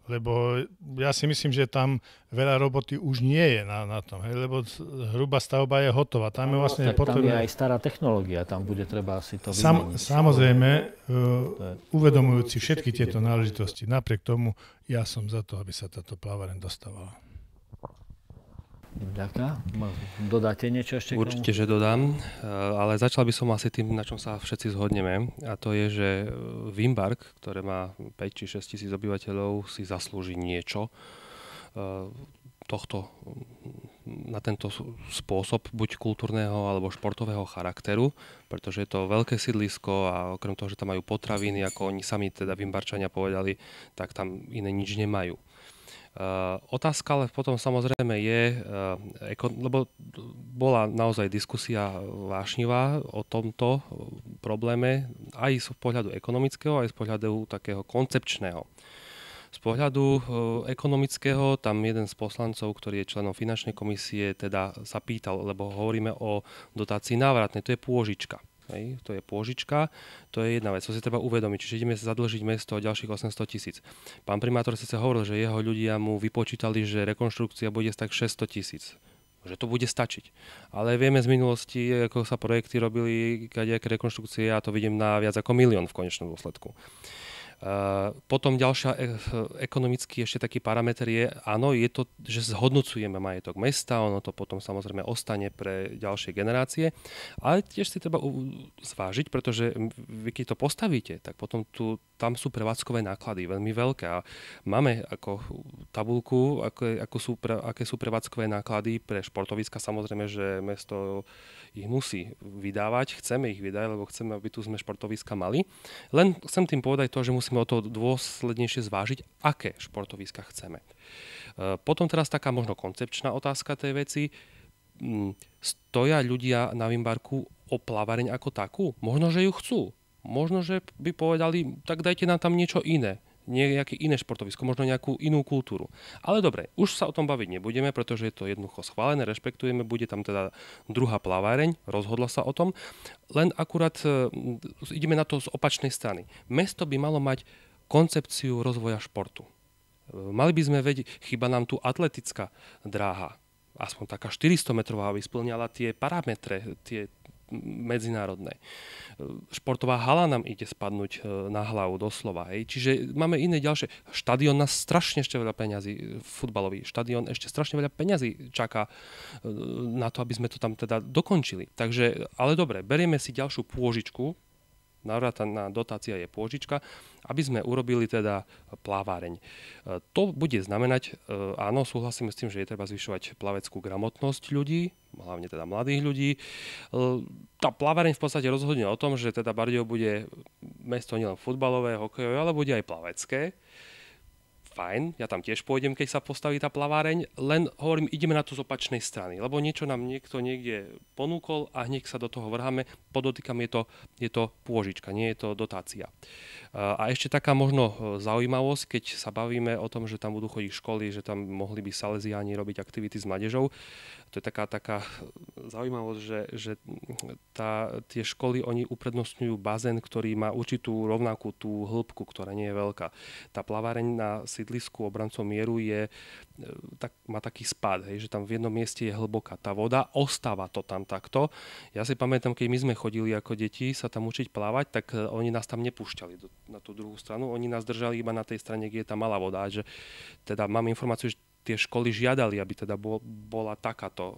lebo ja si myslím, že tam veľa roboty už nie je na, na tom, hej, lebo hrubá stavba je hotová. Tam no, je vlastne potom. Tam je aj stará technológia, tam bude treba si to Sam, Samozrejme, Samozrejme, uh, e, uvedomujúci všetky tieto náležitosti, napriek tomu ja som za to, aby sa táto plávareň dostávala. Ďakujem. Dodáte niečo ešte? Určite, že dodám, e, ale začal by som asi tým, na čom sa všetci zhodneme a to je, že Vimbark, e, ktoré má 5 či 6 tisíc obyvateľov, si zaslúži niečo e, tohto, na tento spôsob buď kultúrneho alebo športového charakteru, pretože je to veľké sídlisko a okrem toho, že tam majú potraviny, ako oni sami teda Vimbarčania povedali, tak tam iné nič nemajú. Eh, otázka ale potom samozrejme je, eh, lebo bola naozaj diskusia vášnivá o tomto probléme aj z pohľadu ekonomického, aj z pohľadu takého koncepčného. Z pohľadu eh, ekonomického, tam jeden z poslancov, ktorý je členom finančnej komisie, teda sa pýtal, lebo hovoríme o dotácii návratnej, to je pôžička. Hej, to je pôžička, to je jedna vec, to si treba uvedomiť. Čiže ideme zadlžiť mesto o ďalších 800 tisíc. Pán primátor sa hovoril, že jeho ľudia mu vypočítali, že rekonštrukcia bude tak 600 tisíc že to bude stačiť. Ale vieme z minulosti, ako sa projekty robili, kadejaké rekonštrukcie, ja to vidím na viac ako milión v konečnom dôsledku. Ehm, potom ďalšia e, ekonomický ešte taký parameter je, áno, je to, že zhodnocujeme majetok mesta, ono to potom samozrejme ostane pre ďalšie generácie, ale tiež si treba zvážiť, pretože vy keď to postavíte, tak potom tu, tam sú prevádzkové náklady veľmi veľké a máme ako tabulku, ako, ako sú pre, aké sú prevádzkové náklady pre športoviska, samozrejme, že mesto ich musí vydávať, chceme ich vydať, lebo chceme, aby tu sme športoviska mali. Len chcem tým povedať to, že musí musíme o to dôslednejšie zvážiť, aké športoviska chceme. E, potom teraz taká možno koncepčná otázka tej veci. Mm, stoja ľudia na Vimbarku o plavareň ako takú? Možno, že ju chcú. Možno, že by povedali, tak dajte nám tam niečo iné nejaké iné športovisko, možno nejakú inú kultúru. Ale dobre, už sa o tom baviť nebudeme, pretože je to jednoducho schválené, rešpektujeme, bude tam teda druhá plaváreň, rozhodla sa o tom. Len akurát e, ideme na to z opačnej strany. Mesto by malo mať koncepciu rozvoja športu. E, mali by sme vedieť, chyba nám tu atletická dráha, aspoň taká 400-metrová, aby splňala tie parametre, tie, medzinárodnej. Športová hala nám ide spadnúť e, na hlavu doslova. Hej. Čiže máme iné ďalšie. Štadión nás strašne ešte veľa peňazí, futbalový štadión ešte strašne veľa peňazí čaká e, na to, aby sme to tam teda dokončili. Takže, ale dobre, berieme si ďalšiu pôžičku, navrátaná dotácia je pôžička, aby sme urobili teda plávareň. E, to bude znamenať, e, áno, súhlasíme s tým, že je treba zvyšovať plaveckú gramotnosť ľudí, hlavne teda mladých ľudí. E, tá plávareň v podstate rozhodne o tom, že teda Bardio bude mesto nielen futbalové, hokejové, ale bude aj plavecké fajn, ja tam tiež pôjdem, keď sa postaví tá plaváreň, len hovorím, ideme na to z opačnej strany, lebo niečo nám niekto niekde ponúkol a hneď sa do toho vrháme. Podotýkam, je to, je to pôžička, nie je to dotácia. A ešte taká možno e, zaujímavosť, keď sa bavíme o tom, že tam budú chodiť školy, že tam mohli by saleziáni robiť aktivity s mladežou, to je taká, taká zaujímavosť, že, že tá, tie školy, oni uprednostňujú bazén, ktorý má určitú rovnakú tú hĺbku, ktorá nie je veľká. Tá plavareň na sídlisku obrancov mieru je, e, tak, má taký spad, hej, že tam v jednom mieste je hlboká tá voda, ostáva to tam takto. Ja si pamätám, keď my sme chodili ako deti sa tam učiť plávať, tak e, oni nás tam nepúšťali do, na tú druhú stranu, oni nás držali iba na tej strane, kde je tá malá voda. Že, teda mám informáciu, že tie školy žiadali, aby teda bol, bola takáto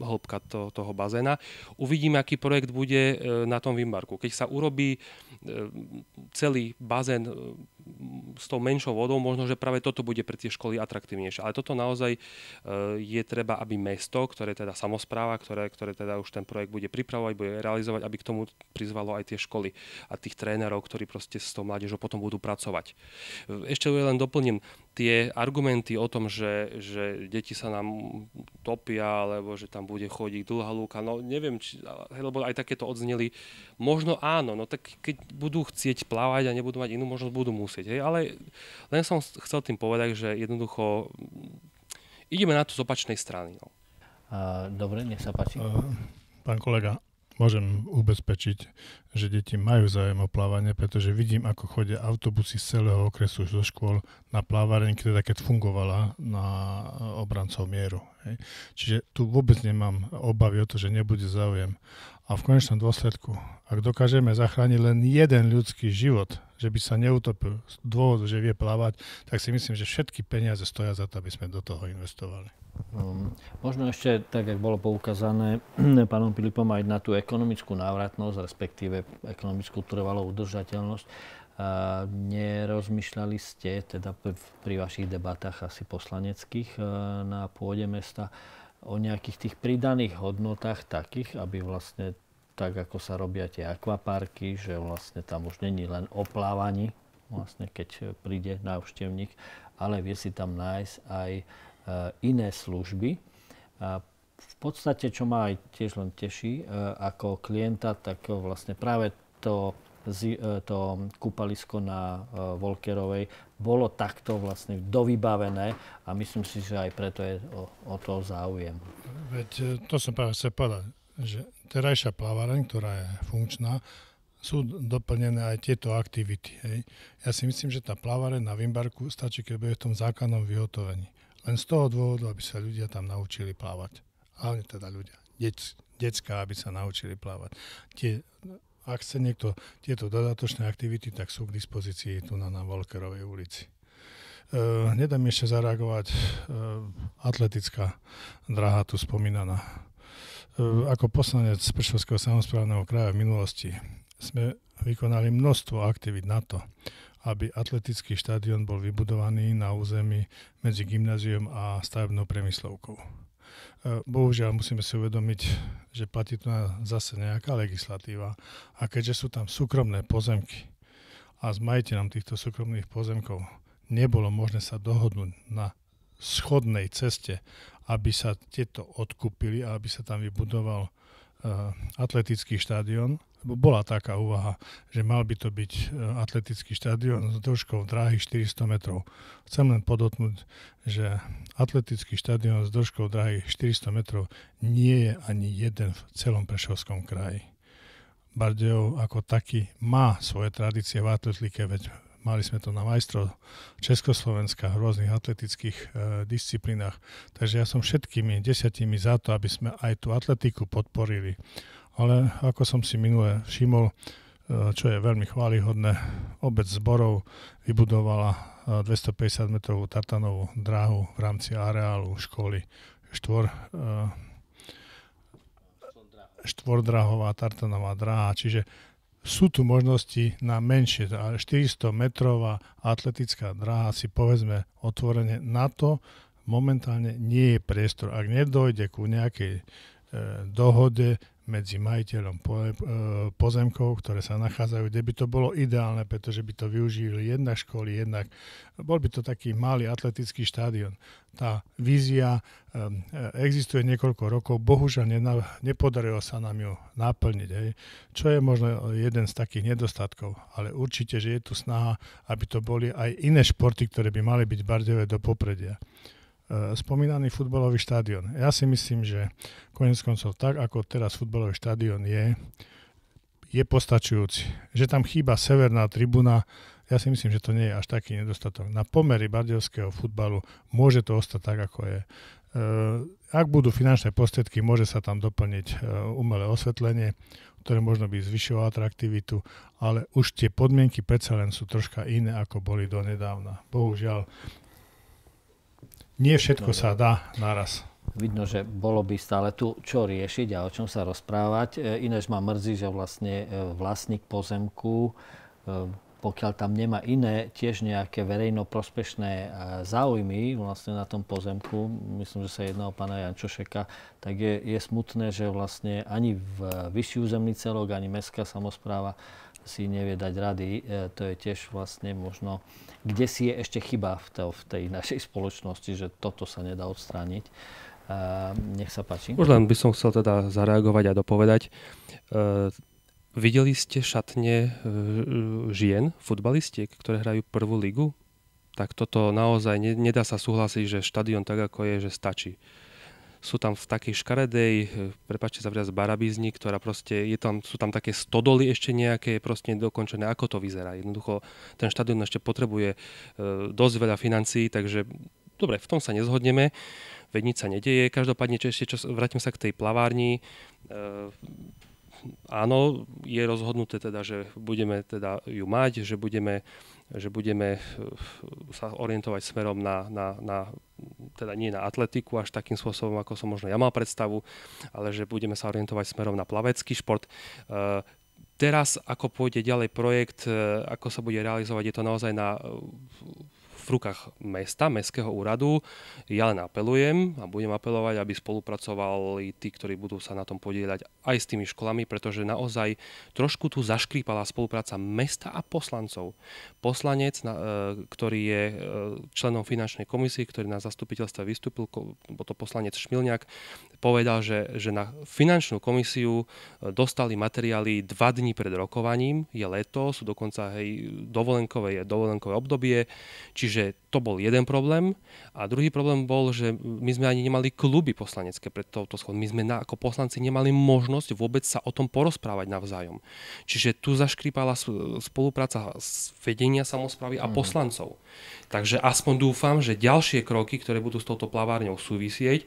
hĺbka to, toho bazéna. Uvidíme, aký projekt bude e, na tom Vimbarku. Keď sa urobí e, celý bazén e, s tou menšou vodou, možno, že práve toto bude pre tie školy atraktívnejšie. Ale toto naozaj je treba, aby mesto, ktoré teda samozpráva, ktoré, ktoré teda už ten projekt bude pripravovať, bude realizovať, aby k tomu prizvalo aj tie školy a tých trénerov, ktorí proste s tou mládežou potom budú pracovať. Ešte len doplním, tie argumenty o tom, že, že deti sa nám topia, alebo že tam bude chodiť, dlhá lúka, no neviem, či, lebo aj takéto odzneli. Možno áno, no tak keď budú chcieť plávať a nebudú mať inú možnosť, budú musieť. Hej? Ale len som chcel tým povedať, že jednoducho ideme na to z opačnej strany. No. Uh, dobre, nech sa páči. Uh, pán kolega, Môžem ubezpečiť, že deti majú záujem o plávanie, pretože vidím, ako chodia autobusy z celého okresu zo škôl na plávareň, teda keď fungovala na obrancov mieru. Hej. Čiže tu vôbec nemám obavy o to, že nebude záujem. A v konečnom dôsledku, ak dokážeme zachrániť len jeden ľudský život, že by sa neutopil z dôvodu, že vie plávať, tak si myslím, že všetky peniaze stoja za to, aby sme do toho investovali. Um, možno ešte, tak ako bolo poukazané [CLEARS THROAT] pánom Pilipom, aj na tú ekonomickú návratnosť, respektíve ekonomickú trvalú udržateľnosť. A nerozmýšľali ste, teda pri vašich debatách asi poslaneckých e, na pôde mesta, o nejakých tých pridaných hodnotách takých, aby vlastne tak, ako sa robia tie akvaparky, že vlastne tam už není len o plávaní, vlastne keď príde návštevník, ale vie si tam nájsť aj e, iné služby. A v podstate, čo ma aj tiež len teší, e, ako klienta, tak vlastne práve to E, to kúpalisko na e, Volkerovej bolo takto vlastne dovybavené a myslím si, že aj preto je o, o to záujem. Veď e, to som práve chcel povedať, že terajšia plávareň, ktorá je funkčná, sú doplnené aj tieto aktivity. Hej. Ja si myslím, že tá plávareň na Vimbarku stačí, keď bude v tom základnom vyhotovení. Len z toho dôvodu, aby sa ľudia tam naučili plávať. Hlavne teda ľudia, deti, detská, aby sa naučili plávať. Tie ak chce niekto tieto dodatočné aktivity, tak sú k dispozícii tu na, na Volkerovej ulici. Uh, e, nedám ešte zareagovať, uh, atletická dráha tu spomínaná. Uh, ako poslanec Pršovského samozprávneho kraja v minulosti sme vykonali množstvo aktivít na to, aby atletický štadión bol vybudovaný na území medzi gymnáziom a stavebnou premyslovkou. E, bohužiaľ musíme si uvedomiť, že platí tu zase nejaká legislatíva a keďže sú tam súkromné pozemky a s majiteľom týchto súkromných pozemkov nebolo možné sa dohodnúť na schodnej ceste, aby sa tieto odkúpili a aby sa tam vybudoval e, atletický štádion, bola taká úvaha, že mal by to byť e, atletický štadión s dĺžkou dráhy 400 metrov. Chcem len podotnúť, že atletický štadión s dĺžkou dráhy 400 metrov nie je ani jeden v celom Prešovskom kraji. Bardejov ako taký má svoje tradície v atletike, veď mali sme to na majstro Československa v rôznych atletických e, disciplínach. Takže ja som všetkými desiatimi za to, aby sme aj tú atletiku podporili ale ako som si minule všimol, e, čo je veľmi chválihodné, obec zborov vybudovala 250 e, metrovú tartanovú dráhu v rámci areálu školy štvor, e, štvordrahová tartanová dráha, čiže sú tu možnosti na menšie, 400 metrová atletická dráha si povedzme otvorene na to, momentálne nie je priestor. Ak nedojde ku nejakej e, dohode medzi majiteľom e, pozemkov, ktoré sa nachádzajú, kde by to bolo ideálne, pretože by to využili jednak školy, jednak bol by to taký malý atletický štádion. Tá vízia e, e, existuje niekoľko rokov, bohužiaľ nepodarilo sa nám ju naplniť, hej. čo je možno jeden z takých nedostatkov, ale určite, že je tu snaha, aby to boli aj iné športy, ktoré by mali byť v do popredia. Eh, spomínaný futbalový štadión. Ja si myslím, že konec koncov tak, ako teraz futbalový štadión je, je postačujúci. Že tam chýba severná tribuna, ja si myslím, že to nie je až taký nedostatok. Na pomery bardelského futbalu môže to ostať tak, ako je. Eh, ak budú finančné postredky, môže sa tam doplniť eh, umelé osvetlenie, ktoré možno by zvyšovalo atraktivitu, ale už tie podmienky predsa len sú troška iné, ako boli donedávna. Bohužiaľ, nie všetko Dobre. sa dá naraz. Vidno, že bolo by stále tu čo riešiť a o čom sa rozprávať. E, Inéž ma mrzí, že vlastne e, vlastník pozemku, e, pokiaľ tam nemá iné tiež nejaké verejnoprospešné záujmy vlastne na tom pozemku, myslím, že sa jedná o pána Jančošeka, tak je, je smutné, že vlastne ani v vyšší územný celok, ani mestská samozpráva si nevie dať rady, e, to je tiež vlastne možno, kde si je ešte chyba v, to, v tej našej spoločnosti, že toto sa nedá odstrániť. E, nech sa páči. Už len by som chcel teda zareagovať a dopovedať. E, videli ste šatne žien, futbalistiek, ktoré hrajú prvú ligu? Tak toto naozaj nedá sa súhlasiť, že štadión tak, ako je, že stačí sú tam v takej škaredej, e, prepačte za viac barabizni, ktorá proste, je tam, sú tam také stodoly ešte nejaké, proste nedokončené. Ako to vyzerá? Jednoducho, ten štadión ešte potrebuje e, dosť veľa financí, takže dobre, v tom sa nezhodneme, veď nič sa nedieje. Každopádne, čo ešte, čo, vrátim sa k tej plavárni. E, áno, je rozhodnuté teda, že budeme teda ju mať, že budeme že budeme eh, sa orientovať smerom na, na, na teda nie na atletiku až takým spôsobom, ako som možno ja mal predstavu, ale že budeme sa orientovať smerom na plavecký šport. Eh, teraz, ako pôjde ďalej projekt, eh, ako sa bude realizovať, je to naozaj na v rukách mesta, mestského úradu. Ja len apelujem a budem apelovať, aby spolupracovali tí, ktorí budú sa na tom podieľať aj s tými školami, pretože naozaj trošku tu zaškrípala spolupráca mesta a poslancov. Poslanec, e, ktorý je e, členom finančnej komisie, ktorý na zastupiteľstve vystúpil, bo to poslanec Šmilňák, povedal, že, že na finančnú komisiu e, dostali materiály dva dní pred rokovaním, je leto, sú dokonca hej, dovolenkové, je dovolenkové obdobie, čiže že to bol jeden problém. A druhý problém bol, že my sme ani nemali kluby poslanecké pred touto schodom. My sme na, ako poslanci nemali možnosť vôbec sa o tom porozprávať navzájom. Čiže tu zaškripala spolupráca s vedenia samozprávy a mhm. poslancov. Takže aspoň dúfam, že ďalšie kroky, ktoré budú s touto plavárňou súvisieť,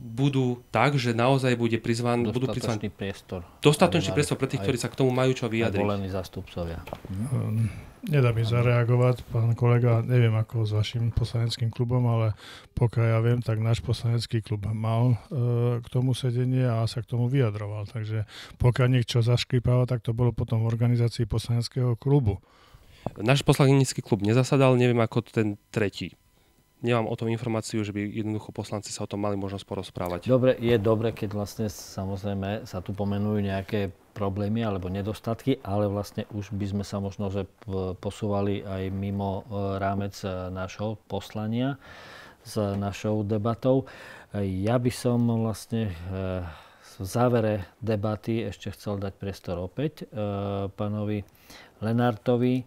budú tak, že naozaj bude prizvan, budú prizvan priestor. Dostatočný priestor pre tých, ktorí sa k tomu majú čo vyjadriť. Volení zastupcovia. Ehm, nedá mi zareagovať, pán kolega, neviem, neviem ako s vašim poslaneckým klubom, ale pokiaľ ja viem, tak náš poslanecký klub mal e, k tomu sedenie a sa k tomu vyjadroval. Takže pokiaľ niečo zaškripalo, tak to bolo potom v organizácii poslaneckého klubu. Náš poslanecký klub nezasadal, neviem ako ten tretí. Nemám o tom informáciu, že by jednoducho poslanci sa o tom mali možnosť porozprávať. Dobre, je dobre, keď vlastne samozrejme sa tu pomenujú nejaké problémy alebo nedostatky, ale vlastne už by sme sa možno že posúvali aj mimo e, rámec e, nášho poslania s našou debatou. E, ja by som vlastne v závere debaty ešte chcel dať priestor opäť pánovi Lenartovi,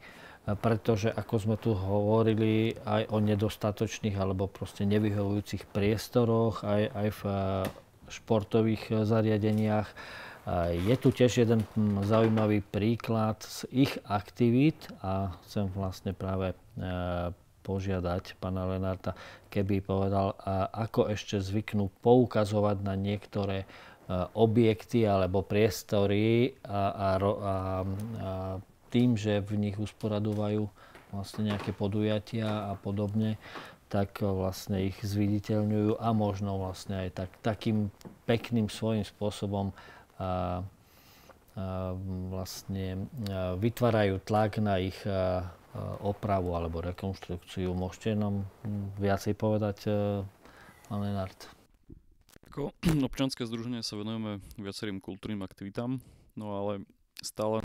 pretože ako sme tu hovorili aj o nedostatočných alebo proste nevyhovujúcich priestoroch, aj, aj v športových zariadeniach, je tu tiež jeden hm, zaujímavý príklad z ich aktivít a chcem vlastne práve e, požiadať pána Lenarta, keby povedal, ako ešte zvyknú poukazovať na niektoré e, objekty alebo priestory a, a, a, a tým, že v nich usporadujú vlastne nejaké podujatia a podobne, tak vlastne ich zviditeľňujú a možno vlastne aj tak, takým pekným svojím spôsobom a, a vlastne vytvárajú tlak na ich opravu alebo rekonštrukciu. Môžete nám viacej povedať, e, pán Lenard? Ako občanské združenie sa venujeme viacerým kultúrnym aktivitám, no ale stále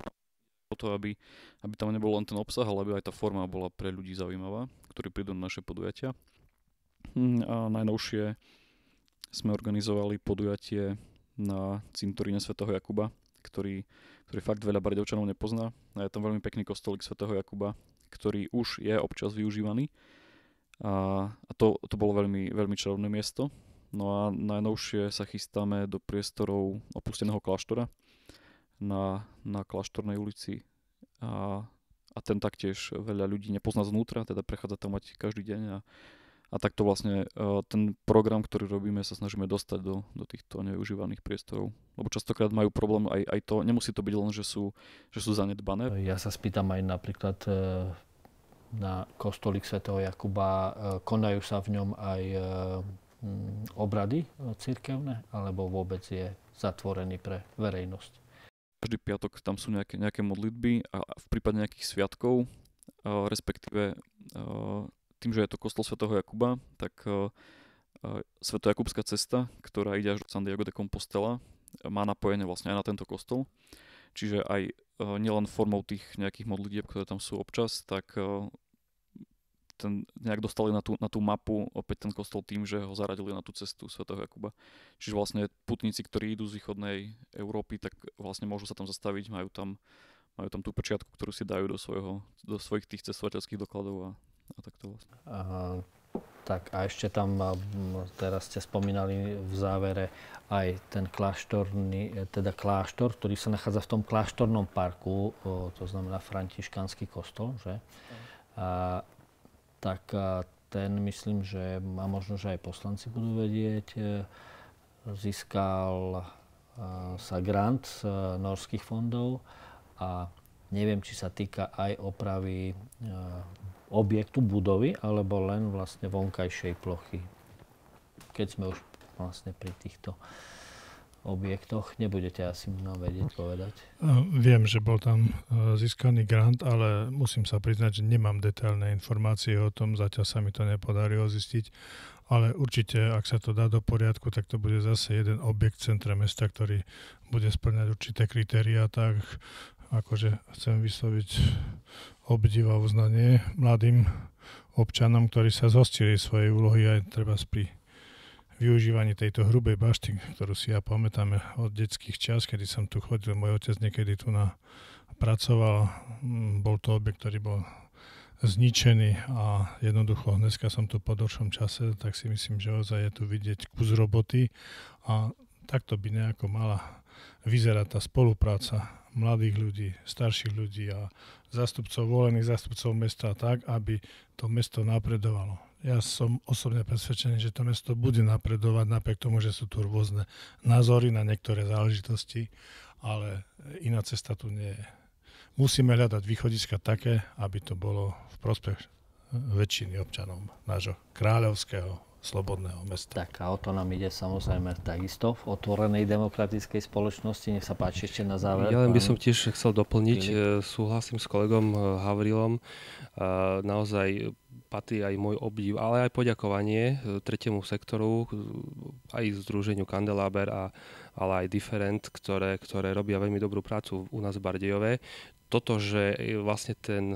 o to, aby, aby tam nebol len ten obsah, ale aby aj tá forma bola pre ľudí zaujímavá, ktorí prídu na naše podujatia. Hm, a najnovšie sme organizovali podujatie na cintoríne svätého Jakuba, ktorý, ktorý fakt veľa Bardovčanov nepozná. A je tam veľmi pekný kostolík svätého Jakuba, ktorý už je občas využívaný. A, a to, to bolo veľmi, veľmi čarovné miesto. No a najnovšie sa chystáme do priestorov opusteného kláštora na, na kláštornej ulici. A, a ten taktiež veľa ľudí nepozná zvnútra, teda prechádza tam mať každý deň a, a takto vlastne uh, ten program, ktorý robíme, sa snažíme dostať do, do týchto neužívaných priestorov. Lebo častokrát majú problém aj, aj to, nemusí to byť len, že sú, že sú zanedbané. Ja sa spýtam aj napríklad e, na kostolík svätého Jakuba, e, konajú sa v ňom aj mm, obrady církevné, alebo vôbec je zatvorený pre verejnosť? Každý piatok tam sú nejaké, nejaké modlitby a v prípade nejakých sviatkov, respektíve tým, že je to kostol svätého Jakuba, tak eh, eh, Svetojakubská cesta, ktorá ide až do Santiago de Compostela, má napojenie vlastne aj na tento kostol. Čiže aj eh, nielen formou tých nejakých modlitieb, ktoré tam sú občas, tak ten nejak dostali na tú, na tú mapu opäť ten kostol tým, že ho zaradili na tú cestu svätého Jakuba. Čiže vlastne putníci, ktorí idú z východnej Európy, tak vlastne môžu sa tam zastaviť, majú tam, majú tam tú pečiatku, ktorú si dajú do, svojho, do svojich tých cestovateľských dokladov a a tak to vlastne. Aha. Tak a ešte tam, teraz ste spomínali v závere aj ten kláštorný, e, teda kláštor, ktorý sa nachádza v tom kláštornom parku, to znamená františkanský kostol, že? A, tak a ten, myslím, že a možno, že aj poslanci budú vedieť, e, získal sa grant z e, norských fondov a neviem, či sa týka aj opravy objektu budovy alebo len vlastne vonkajšej plochy. Keď sme už vlastne pri týchto objektoch, nebudete asi nám vedieť povedať. No, viem, že bol tam e, získaný grant, ale musím sa priznať, že nemám detailné informácie o tom, zatiaľ sa mi to nepodarilo zistiť, ale určite, ak sa to dá do poriadku, tak to bude zase jeden objekt v centre mesta, ktorý bude splňať určité kritériá, tak akože chcem vysloviť obdiv a uznanie mladým občanom, ktorí sa zhostili svojej úlohy aj treba pri využívaní tejto hrubej bašty, ktorú si ja pamätám od detských čas, kedy som tu chodil, môj otec niekedy tu na, pracoval, mm, bol to objekt, ktorý bol zničený a jednoducho dneska som tu po dlhšom čase, tak si myslím, že ozaj je tu vidieť kus roboty a takto by nejako mala vyzerať tá spolupráca mladých ľudí, starších ľudí a zástupcov volených, zástupcov mesta tak, aby to mesto napredovalo. Ja som osobne presvedčený, že to mesto bude napredovať napriek tomu, že sú tu rôzne názory na niektoré záležitosti, ale iná cesta tu nie je. Musíme hľadať východiska také, aby to bolo v prospech väčšiny občanov nášho kráľovského slobodného mesta. Tak a o to nám ide samozrejme takisto v otvorenej demokratickej spoločnosti. Nech sa páči ešte na záver. Ja len by som tiež chcel doplniť, Filip. E, súhlasím s kolegom e, Havrilom, e, naozaj patrí aj môj obdiv, ale aj poďakovanie e, tretiemu sektoru, e, aj Združeniu Kandeláber, a, ale aj Different, ktoré, ktoré robia veľmi dobrú prácu u nás v Bardejove. Toto, že e, vlastne ten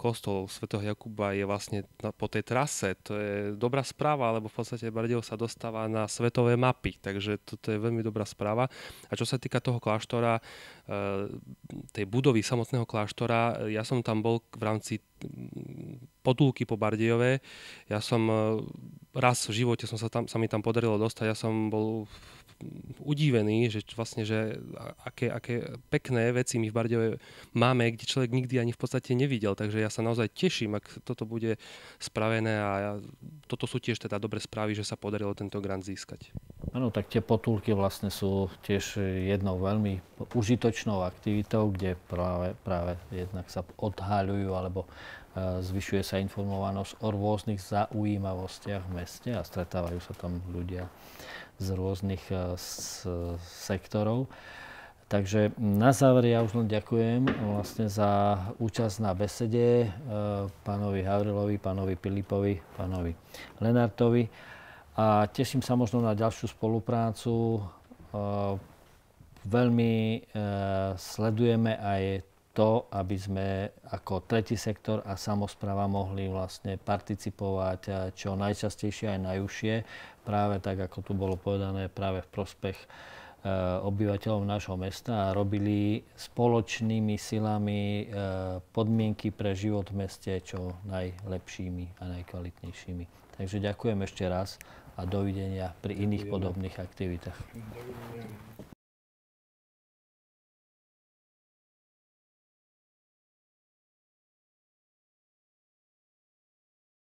kostol svätého Jakuba je vlastne po tej trase, to je dobrá správa, lebo v podstate Bardejov sa dostáva na svetové mapy, takže toto je veľmi dobrá správa. A čo sa týka toho kláštora, tej budovy samotného kláštora, ja som tam bol v rámci potulky po Bardejove. Ja som e, raz v živote som sa, tam, sa mi tam podarilo dostať. Ja som bol udívený, že vlastne, že aké, aké pekné veci my v Bardejove máme, kde človek nikdy ani v podstate nevidel. Takže ja sa naozaj teším, ak toto bude spravené a ja, toto sú tiež teda dobré správy, že sa podarilo tento grant získať. Áno, tak tie potulky vlastne sú tiež jednou veľmi užitočnou aktivitou, kde práve, práve jednak sa odhaľujú alebo e, zvyšuje sa informovanosť o rôznych zaujímavostiach v meste a stretávajú sa tam ľudia z rôznych e, s, sektorov. Takže na záver ja už len ďakujem vlastne za účasť na besede e, pánovi Havrilovi, pánovi Pilipovi, pánovi Lenartovi a teším sa možno na ďalšiu spoluprácu. E, veľmi e, sledujeme aj to, aby sme ako tretí sektor a samozpráva mohli vlastne participovať e, čo najčastejšie aj najúžšie, práve tak, ako tu bolo povedané, práve v prospech obyvateľov nášho mesta a robili spoločnými silami podmienky pre život v meste čo najlepšími a najkvalitnejšími. Takže ďakujem ešte raz a dovidenia pri iných podobných aktivitách.